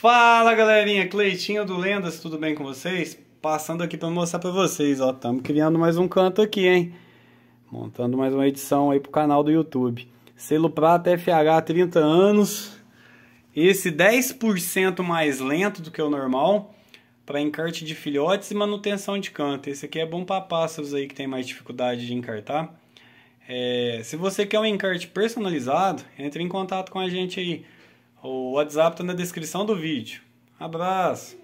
Fala galerinha, Cleitinho do Lendas, tudo bem com vocês? Passando aqui para mostrar para vocês, ó, estamos criando mais um canto aqui, hein? Montando mais uma edição aí pro canal do YouTube. Selo prata FH 30 anos. Esse 10% mais lento do que o normal para encarte de filhotes e manutenção de canto. Esse aqui é bom para pássaros aí que tem mais dificuldade de encartar. É, se você quer um encarte personalizado, entre em contato com a gente aí. O WhatsApp está na descrição do vídeo. Abraço!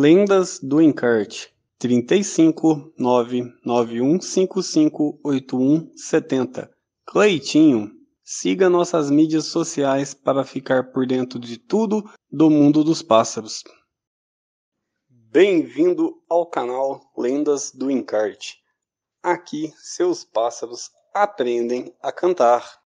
Lendas do Encarte 35991558170 Cleitinho, siga nossas mídias sociais para ficar por dentro de tudo do mundo dos pássaros. Bem-vindo ao canal Lendas do Encarte. Aqui seus pássaros aprendem a cantar.